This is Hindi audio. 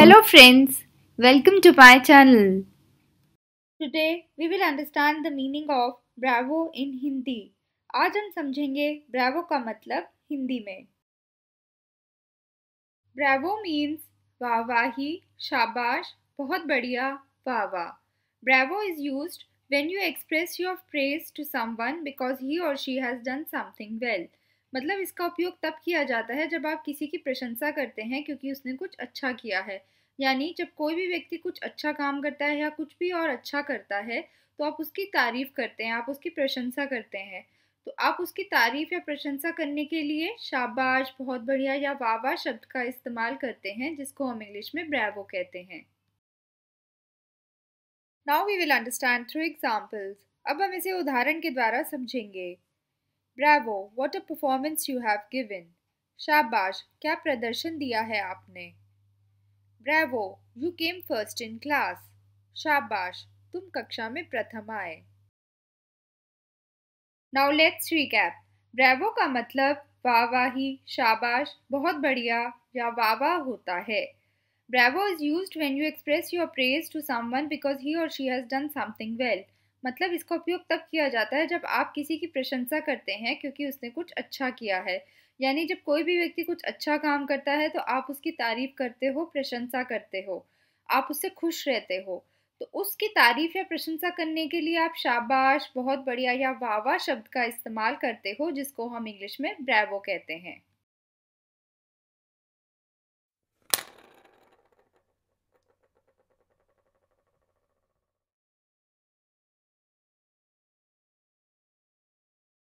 Hello friends, welcome to my channel. Today we will understand the meaning of bravo in Hindi. आज हम समझेंगे bravo का मतलब हिंदी में Bravo means वाहवाही शाबाश बहुत बढ़िया वाह Bravo is used when you express your praise to someone because he or she has done something well. मतलब इसका उपयोग तब किया जाता है जब आप किसी की प्रशंसा करते हैं क्योंकि उसने कुछ अच्छा किया है यानी जब कोई भी व्यक्ति कुछ अच्छा काम करता है या कुछ भी और अच्छा करता है तो आप उसकी तारीफ करते हैं आप उसकी प्रशंसा करते हैं तो आप उसकी तारीफ या प्रशंसा करने के लिए शाबाश बहुत बढ़िया या वाह शब्द का इस्तेमाल करते हैं जिसको हम इंग्लिश में ब्रैवो कहते हैं now we will understand through examples अब हम इसे उदाहरण के द्वारा समझेंगे bravo what a performance you have given शाबाश क्या प्रदर्शन दिया है आपने bravo you came first in class शाबाश तुम कक्षा में प्रथम आए नाउ लेट्स रीकैप ब्रावो का मतलब वाहवाही शाबाश बहुत बढ़िया या वाह होता है bravo is used when you express your praise to someone because he और she has done something well मतलब इसका उपयोग तब किया जाता है जब आप किसी की प्रशंसा करते हैं क्योंकि उसने कुछ अच्छा किया है यानी जब कोई भी व्यक्ति कुछ अच्छा काम करता है तो आप उसकी तारीफ करते हो प्रशंसा करते हो आप उससे खुश रहते हो तो उसकी तारीफ या प्रशंसा करने के लिए आप शाबाश बहुत बढ़िया या वाह वाह शब्द का इस्तेमाल करते हो जिसको हम इंग्लिश में ब्रैवो कहते हैं